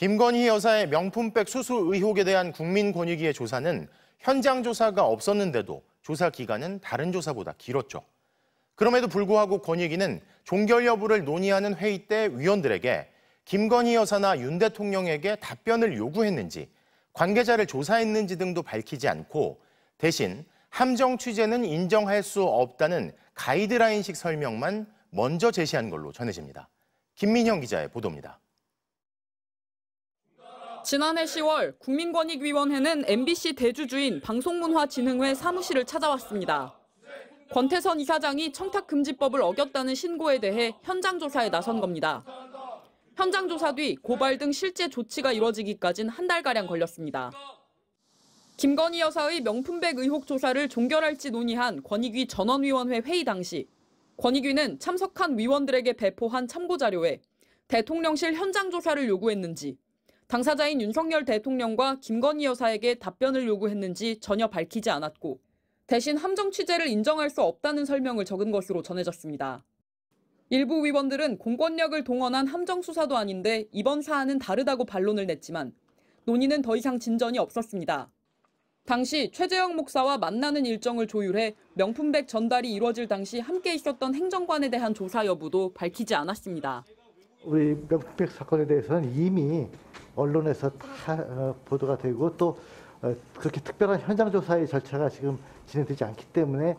김건희 여사의 명품백 수술 의혹에 대한 국민권익위의 조사는 현장 조사가 없었는데도 조사 기간은 다른 조사보다 길었죠. 그럼에도 불구하고 권익위는 종결 여부를 논의하는 회의 때 위원들에게 김건희 여사나 윤 대통령에게 답변을 요구했는지 관계자를 조사했는지 등도 밝히지 않고 대신 함정 취재는 인정할 수 없다는 가이드라인식 설명만 먼저 제시한 걸로 전해집니다. 김민형 기자의 보도입니다. 지난해 10월 국민권익위원회는 MBC 대주주인 방송문화진흥회 사무실을 찾아왔습니다. 권태선 이사장이 청탁금지법을 어겼다는 신고에 대해 현장 조사에 나선 겁니다. 현장 조사 뒤 고발 등 실제 조치가 이뤄지기까지는 한 달가량 걸렸습니다. 김건희 여사의 명품백 의혹 조사를 종결할지 논의한 권익위 전원위원회 회의 당시 권익위는 참석한 위원들에게 배포한 참고 자료에 대통령실 현장 조사를 요구했는지 당사자인 윤석열 대통령과 김건희 여사에게 답변을 요구했는지 전혀 밝히지 않았고 대신 함정 취재를 인정할 수 없다는 설명을 적은 것으로 전해졌습니다. 일부 위원들은 공권력을 동원한 함정 수사도 아닌데 이번 사안은 다르다고 반론을 냈지만 논의는 더 이상 진전이 없었습니다. 당시 최재형 목사와 만나는 일정을 조율해 명품백 전달이 이루어질 당시 함께 있었던 행정관에 대한 조사 여부도 밝히지 않았습니다. 우리 명품백 사건에 대해서는 이미 언론에서 다 어, 보도가 되고 또 어, 그렇게 특별한 현장 조사의 절차가 지금 진행되지 않기 때문에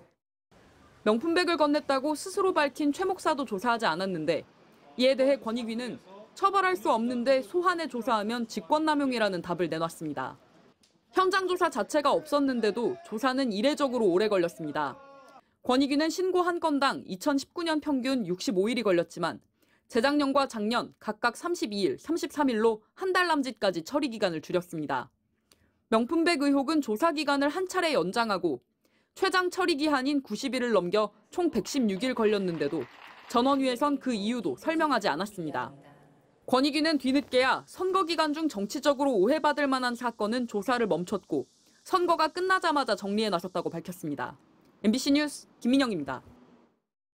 명품백을 건넸다고 스스로 밝힌 최 목사도 조사하지 않았는데 이에 대해 권익위는 처벌할 수 없는데 소환에 조사하면 직권남용이라는 답을 내놨습니다. 현장 조사 자체가 없었는데도 조사는 이례적으로 오래 걸렸습니다. 권익위는 신고 한 건당 2019년 평균 65일이 걸렸지만 재작년과 작년 각각 32일, 33일로 한 달 남짓까지 처리 기간을 줄였습니다. 명품백 의혹은 조사 기간을 한 차례 연장하고 최장 처리 기한인 90일을 넘겨 총 116일 걸렸는데도 전원위에선 그 이유도 설명하지 않았습니다. 권익위는 뒤늦게야 선거 기간 중 정치적으로 오해받을 만한 사건은 조사를 멈췄고 선거가 끝나자마자 정리해 나섰다고 밝혔습니다. MBC 뉴스 김민영입니다.